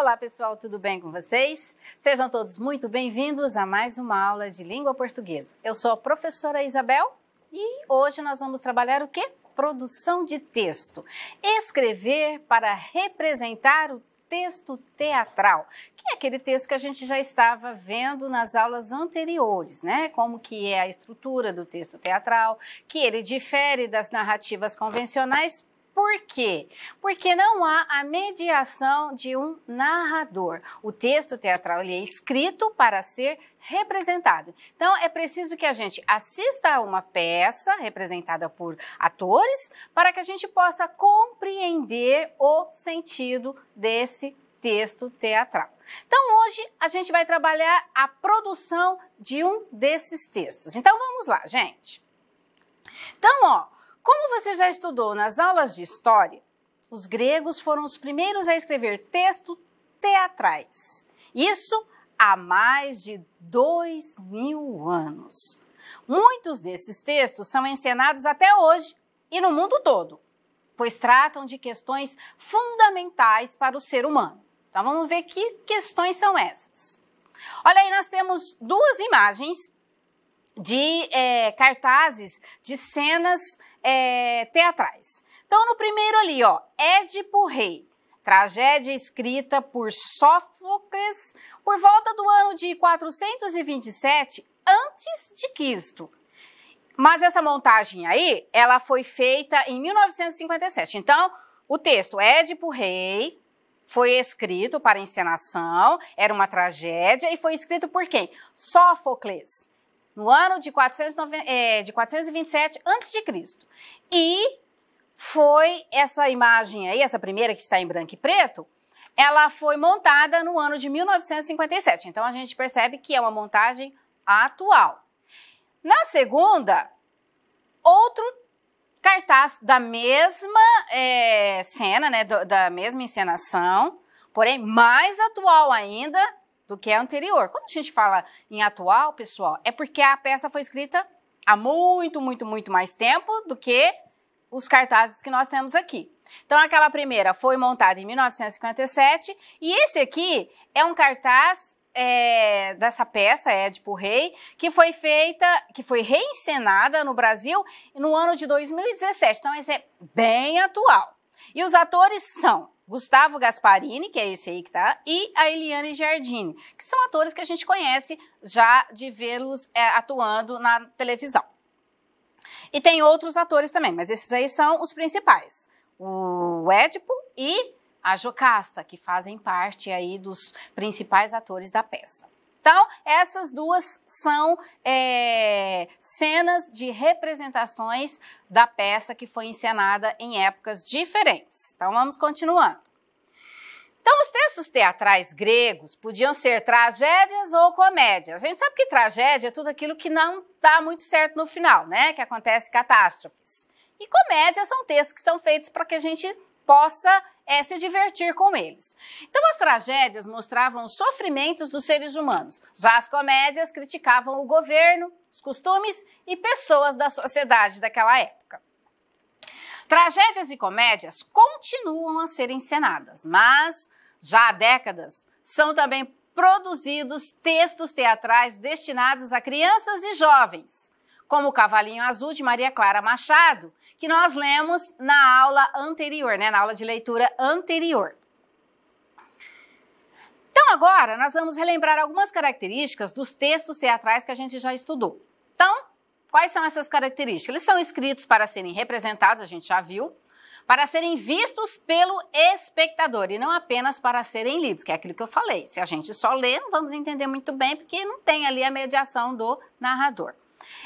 Olá, pessoal, tudo bem com vocês? Sejam todos muito bem-vindos a mais uma aula de língua portuguesa. Eu sou a professora Isabel e hoje nós vamos trabalhar o quê? Produção de texto. Escrever para representar o texto teatral, que é aquele texto que a gente já estava vendo nas aulas anteriores, né? Como que é a estrutura do texto teatral, que ele difere das narrativas convencionais por quê? Porque não há a mediação de um narrador. O texto teatral é escrito para ser representado. Então é preciso que a gente assista a uma peça representada por atores para que a gente possa compreender o sentido desse texto teatral. Então, hoje a gente vai trabalhar a produção de um desses textos. Então, vamos lá, gente. Então, ó, como você já estudou nas aulas de história, os gregos foram os primeiros a escrever textos teatrais. Isso há mais de dois mil anos. Muitos desses textos são encenados até hoje e no mundo todo, pois tratam de questões fundamentais para o ser humano. Então vamos ver que questões são essas. Olha aí, nós temos duas imagens de é, cartazes de cenas é, teatrais. Então, no primeiro ali, ó, Édipo Rei, tragédia escrita por Sófocles por volta do ano de 427 antes de Cristo. Mas essa montagem aí, ela foi feita em 1957. Então, o texto Édipo Rei foi escrito para encenação, era uma tragédia e foi escrito por quem? Sófocles no ano de, 490, é, de 427 a.C. E foi essa imagem aí, essa primeira que está em branco e preto, ela foi montada no ano de 1957. Então a gente percebe que é uma montagem atual. Na segunda, outro cartaz da mesma é, cena, né, da mesma encenação, porém mais atual ainda, do que a é anterior. Quando a gente fala em atual, pessoal, é porque a peça foi escrita há muito, muito, muito mais tempo do que os cartazes que nós temos aqui. Então, aquela primeira foi montada em 1957 e esse aqui é um cartaz é, dessa peça, Édipo Rei, que foi feita, que foi reencenada no Brasil no ano de 2017. Então, esse é bem atual. E os atores são Gustavo Gasparini, que é esse aí que tá, e a Eliane Giardini, que são atores que a gente conhece já de vê-los é, atuando na televisão. E tem outros atores também, mas esses aí são os principais. O Édipo e a Jocasta, que fazem parte aí dos principais atores da peça. Então, essas duas são é, cenas de representações da peça que foi encenada em épocas diferentes. Então, vamos continuando. Então, os textos teatrais gregos podiam ser tragédias ou comédias. A gente sabe que tragédia é tudo aquilo que não dá muito certo no final, né? Que acontece catástrofes. E comédias são textos que são feitos para que a gente possa é se divertir com eles. Então, as tragédias mostravam os sofrimentos dos seres humanos. Já as comédias criticavam o governo, os costumes e pessoas da sociedade daquela época. Tragédias e comédias continuam a ser encenadas, mas já há décadas são também produzidos textos teatrais destinados a crianças e jovens como o Cavalinho Azul de Maria Clara Machado, que nós lemos na aula anterior, né, na aula de leitura anterior. Então agora nós vamos relembrar algumas características dos textos teatrais que a gente já estudou. Então, quais são essas características? Eles são escritos para serem representados, a gente já viu, para serem vistos pelo espectador e não apenas para serem lidos, que é aquilo que eu falei. Se a gente só lê, não vamos entender muito bem, porque não tem ali a mediação do narrador.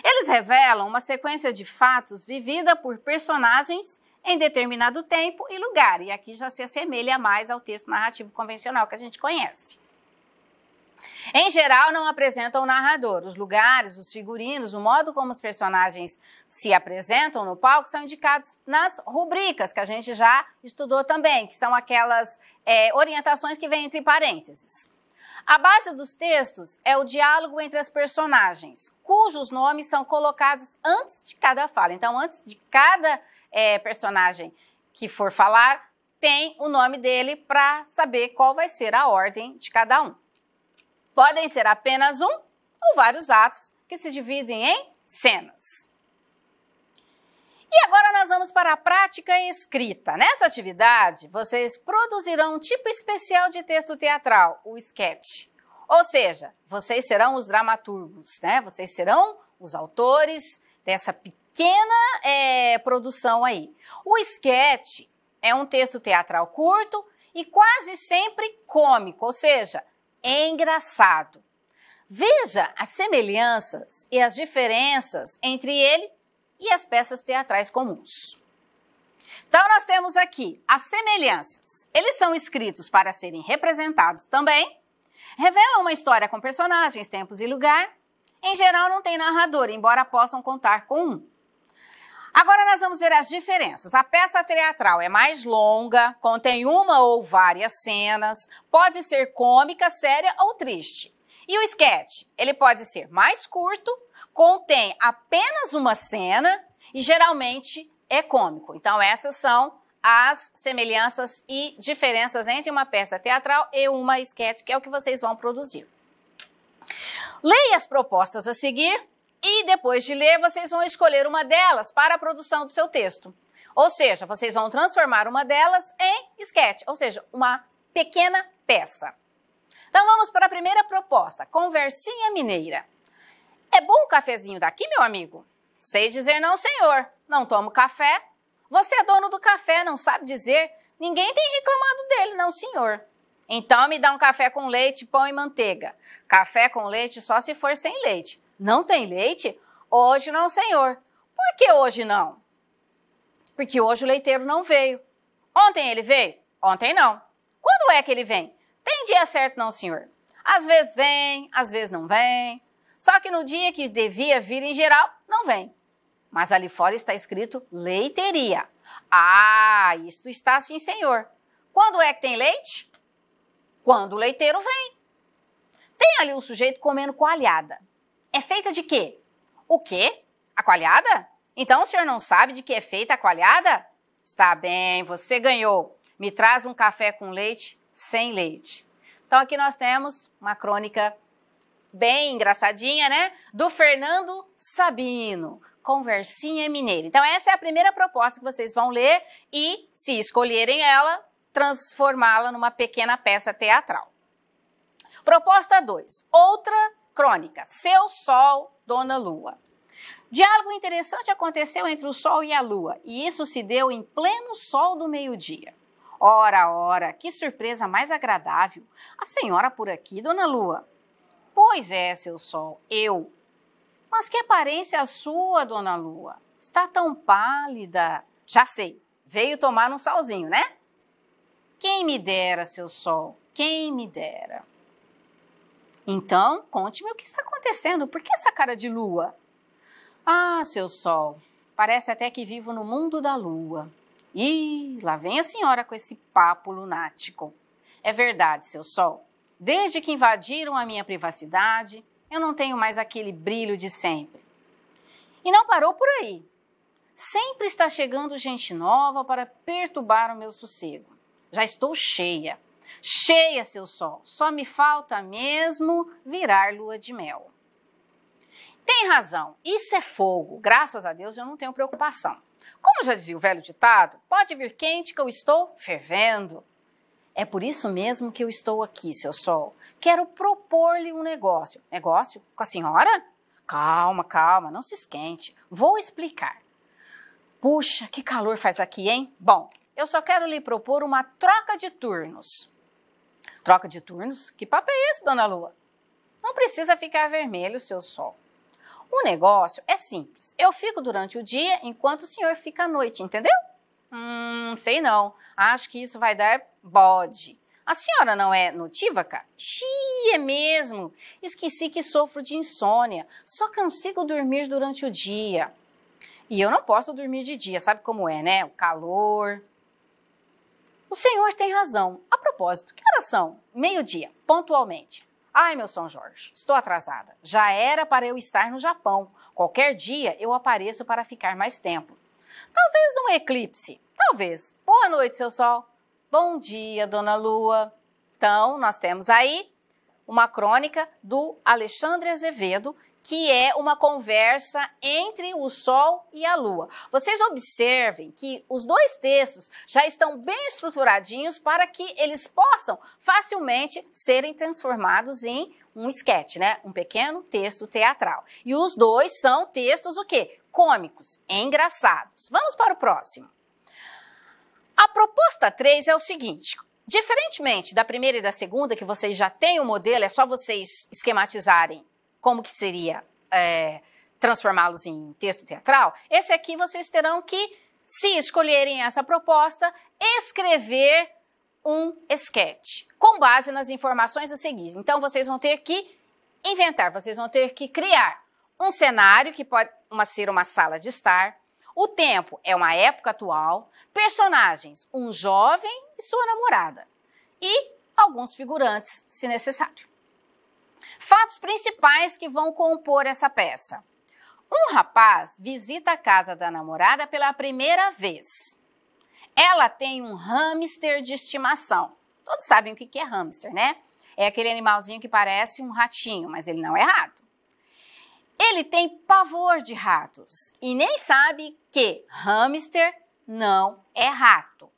Eles revelam uma sequência de fatos vivida por personagens em determinado tempo e lugar, e aqui já se assemelha mais ao texto narrativo convencional que a gente conhece. Em geral, não apresentam o narrador. Os lugares, os figurinos, o modo como os personagens se apresentam no palco são indicados nas rubricas, que a gente já estudou também, que são aquelas é, orientações que vêm entre parênteses. A base dos textos é o diálogo entre as personagens, cujos nomes são colocados antes de cada fala. Então, antes de cada é, personagem que for falar, tem o nome dele para saber qual vai ser a ordem de cada um. Podem ser apenas um ou vários atos que se dividem em cenas. E agora nós vamos para a prática escrita. Nesta atividade, vocês produzirão um tipo especial de texto teatral, o sketch. Ou seja, vocês serão os dramaturgos, né? Vocês serão os autores dessa pequena é, produção aí. O sketch é um texto teatral curto e quase sempre cômico, ou seja, é engraçado. Veja as semelhanças e as diferenças entre ele e as peças teatrais comuns. Então, nós temos aqui as semelhanças. Eles são escritos para serem representados também, revelam uma história com personagens, tempos e lugar. Em geral, não tem narrador, embora possam contar com um. Agora nós vamos ver as diferenças. A peça teatral é mais longa, contém uma ou várias cenas, pode ser cômica, séria ou triste. E o esquete, Ele pode ser mais curto, contém apenas uma cena e geralmente é cômico. Então essas são as semelhanças e diferenças entre uma peça teatral e uma esquete, que é o que vocês vão produzir. Leia as propostas a seguir e depois de ler, vocês vão escolher uma delas para a produção do seu texto. Ou seja, vocês vão transformar uma delas em esquete, ou seja, uma pequena peça. Então vamos para a primeira proposta, conversinha mineira. É bom o cafezinho daqui, meu amigo? Sei dizer não, senhor. Não tomo café. Você é dono do café, não sabe dizer. Ninguém tem reclamado dele, não, senhor. Então me dá um café com leite, pão e manteiga. Café com leite só se for sem leite. Não tem leite? Hoje não, senhor. Por que hoje não? Porque hoje o leiteiro não veio. Ontem ele veio? Ontem não. Quando é que ele vem? Tem dia certo, não, senhor. Às vezes vem, às vezes não vem. Só que no dia que devia vir em geral, não vem. Mas ali fora está escrito leiteria. Ah, isto está sim, senhor. Quando é que tem leite? Quando o leiteiro vem. Tem ali um sujeito comendo coalhada é feita de quê? O quê? A coalhada? Então o senhor não sabe de que é feita a coalhada? Está bem, você ganhou. Me traz um café com leite sem leite. Então aqui nós temos uma crônica bem engraçadinha, né? Do Fernando Sabino. Conversinha Mineira. Então essa é a primeira proposta que vocês vão ler e, se escolherem ela, transformá-la numa pequena peça teatral. Proposta 2. Outra crônica, Seu Sol, Dona Lua. Diálogo interessante aconteceu entre o Sol e a Lua, e isso se deu em pleno sol do meio-dia. Ora, ora, que surpresa mais agradável! A senhora por aqui, Dona Lua. Pois é, seu Sol, eu. Mas que aparência a sua, Dona Lua? Está tão pálida. Já sei, veio tomar um solzinho, né? Quem me dera, seu Sol, quem me dera. Então, conte-me o que está acontecendo. Por que essa cara de lua? Ah, seu sol, parece até que vivo no mundo da lua. Ih, lá vem a senhora com esse papo lunático. É verdade, seu sol. Desde que invadiram a minha privacidade, eu não tenho mais aquele brilho de sempre. E não parou por aí. Sempre está chegando gente nova para perturbar o meu sossego. Já estou cheia. Cheia seu sol, só me falta mesmo virar lua de mel. Tem razão, isso é fogo. Graças a Deus eu não tenho preocupação. Como já dizia o velho ditado, pode vir quente que eu estou fervendo. É por isso mesmo que eu estou aqui, seu sol. Quero propor-lhe um negócio. Negócio? Com a senhora? Calma, calma, não se esquente. Vou explicar. Puxa, que calor faz aqui, hein? Bom, eu só quero lhe propor uma troca de turnos. Troca de turnos? Que papo é esse, dona Lua? Não precisa ficar vermelho seu sol. O negócio é simples. Eu fico durante o dia enquanto o senhor fica à noite, entendeu? Hum, sei não. Acho que isso vai dar bode. A senhora não é notívaca? Xiii, é mesmo. Esqueci que sofro de insônia. Só consigo dormir durante o dia. E eu não posso dormir de dia, sabe como é, né? O calor. O senhor tem razão propósito, que horas são? Meio-dia, pontualmente. Ai, meu São Jorge, estou atrasada. Já era para eu estar no Japão. Qualquer dia eu apareço para ficar mais tempo. Talvez num eclipse. Talvez. Boa noite, seu Sol. Bom dia, Dona Lua. Então, nós temos aí uma crônica do Alexandre Azevedo, que é uma conversa entre o Sol e a Lua. Vocês observem que os dois textos já estão bem estruturadinhos para que eles possam facilmente serem transformados em um sketch, né? Um pequeno texto teatral. E os dois são textos o quê? Cômicos, engraçados. Vamos para o próximo. A proposta 3 é o seguinte: Diferentemente da primeira e da segunda, que vocês já têm o um modelo, é só vocês esquematizarem como que seria é, transformá-los em texto teatral, esse aqui vocês terão que, se escolherem essa proposta, escrever um sketch com base nas informações a seguir. Então vocês vão ter que inventar, vocês vão ter que criar um cenário que pode uma, ser uma sala de estar, o tempo é uma época atual, personagens, um jovem e sua namorada, e alguns figurantes, se necessário. Fatos principais que vão compor essa peça. Um rapaz visita a casa da namorada pela primeira vez. Ela tem um hamster de estimação. Todos sabem o que é hamster, né? É aquele animalzinho que parece um ratinho, mas ele não é rato. Ele tem pavor de ratos e nem sabe que hamster não é rato.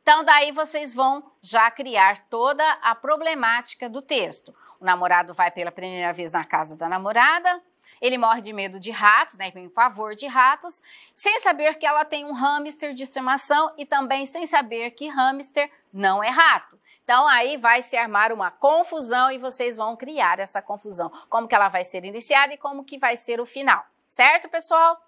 Então, daí vocês vão já criar toda a problemática do texto. O namorado vai pela primeira vez na casa da namorada, ele morre de medo de ratos, né? Em pavor de ratos, sem saber que ela tem um hamster de estimação e também sem saber que hamster não é rato. Então aí vai se armar uma confusão e vocês vão criar essa confusão. Como que ela vai ser iniciada e como que vai ser o final. Certo, pessoal?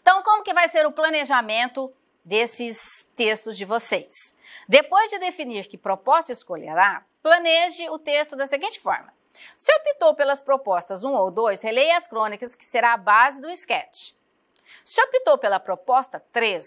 Então, como que vai ser o planejamento desses textos de vocês. Depois de definir que proposta escolherá, planeje o texto da seguinte forma. Se optou pelas propostas 1 ou 2, releia as crônicas, que será a base do esquete. Se optou pela proposta 3,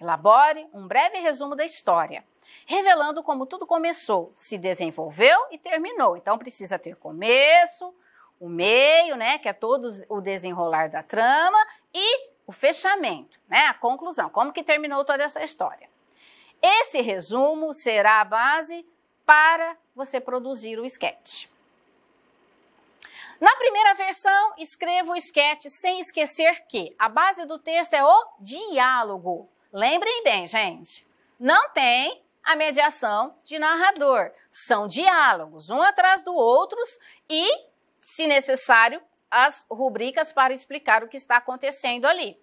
elabore um breve resumo da história, revelando como tudo começou, se desenvolveu e terminou. Então precisa ter começo, o meio, né, que é todo o desenrolar da trama, e o fechamento, né, a conclusão, como que terminou toda essa história. Esse resumo será a base para você produzir o sketch. Na primeira versão, escreva o sketch sem esquecer que a base do texto é o diálogo. Lembrem bem, gente. Não tem a mediação de narrador. São diálogos, um atrás do outro e, se necessário, as rubricas para explicar o que está acontecendo ali.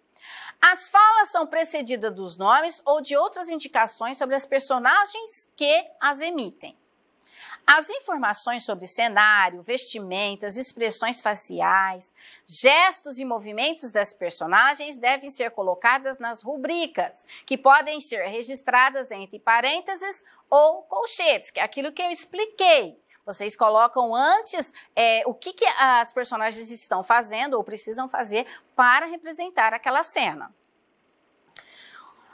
As falas são precedidas dos nomes ou de outras indicações sobre as personagens que as emitem. As informações sobre cenário, vestimentas, expressões faciais, gestos e movimentos das personagens devem ser colocadas nas rubricas, que podem ser registradas entre parênteses ou colchetes, que é aquilo que eu expliquei. Vocês colocam antes é, o que, que as personagens estão fazendo ou precisam fazer para representar aquela cena.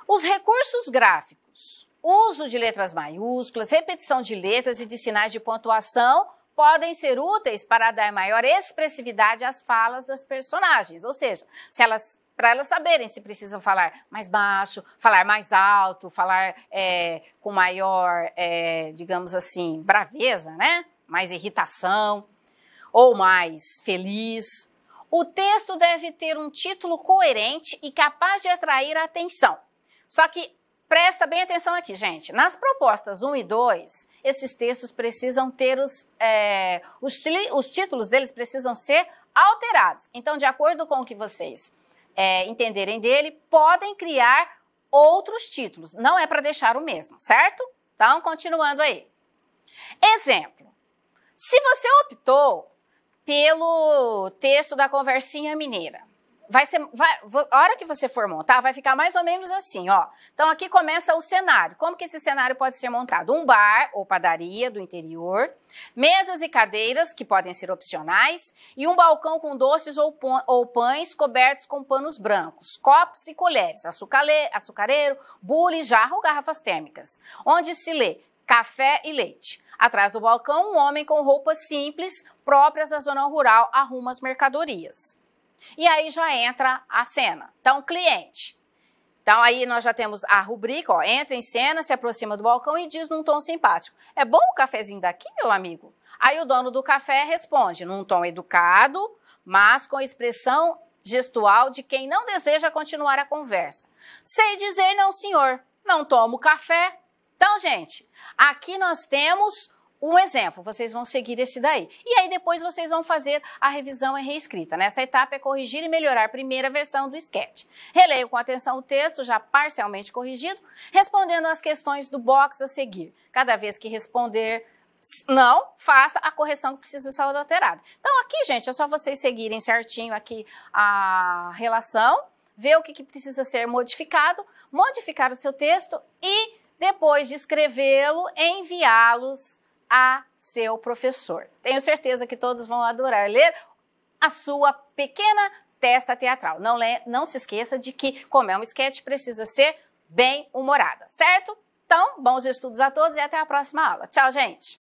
Os recursos gráficos, uso de letras maiúsculas, repetição de letras e de sinais de pontuação podem ser úteis para dar maior expressividade às falas das personagens, ou seja, se elas para elas saberem se precisam falar mais baixo, falar mais alto, falar é, com maior, é, digamos assim, braveza, né? Mais irritação ou mais feliz. O texto deve ter um título coerente e capaz de atrair a atenção. Só que presta bem atenção aqui, gente. Nas propostas 1 e 2, esses textos precisam ter os, é, os, os títulos deles precisam ser alterados. Então, de acordo com o que vocês é, entenderem dele, podem criar outros títulos. Não é para deixar o mesmo, certo? Então, continuando aí. Exemplo: se você optou pelo texto da conversinha mineira, vai ser, vai, a hora que você for montar, vai ficar mais ou menos assim, ó. Então aqui começa o cenário. Como que esse cenário pode ser montado? Um bar ou padaria do interior, mesas e cadeiras que podem ser opcionais e um balcão com doces ou, ou pães cobertos com panos brancos, copos e colheres, açucareiro, bule, jarro, garrafas térmicas, onde se lê café e leite. Atrás do balcão, um homem com roupas simples, próprias da zona rural, arruma as mercadorias. E aí já entra a cena. Então, cliente. Então, aí nós já temos a rubrica, ó, entra em cena, se aproxima do balcão e diz num tom simpático: É bom o cafezinho daqui, meu amigo? Aí o dono do café responde num tom educado, mas com expressão gestual de quem não deseja continuar a conversa. Sei dizer não, senhor, não tomo café. Então, gente, aqui nós temos um exemplo, vocês vão seguir esse daí. E aí depois vocês vão fazer a revisão e reescrita. Nessa né? etapa é corrigir e melhorar a primeira versão do sketch. Releio com atenção o texto, já parcialmente corrigido, respondendo às questões do box a seguir. Cada vez que responder não, faça a correção que precisa ser alterada. Então aqui, gente, é só vocês seguirem certinho aqui a relação, ver o que, que precisa ser modificado, modificar o seu texto e depois de escrevê-lo, enviá-los a seu professor. Tenho certeza que todos vão adorar ler a sua pequena testa teatral. Não, não se esqueça de que, como é um sketch precisa ser bem humorada, certo? Então, bons estudos a todos e até a próxima aula. Tchau, gente!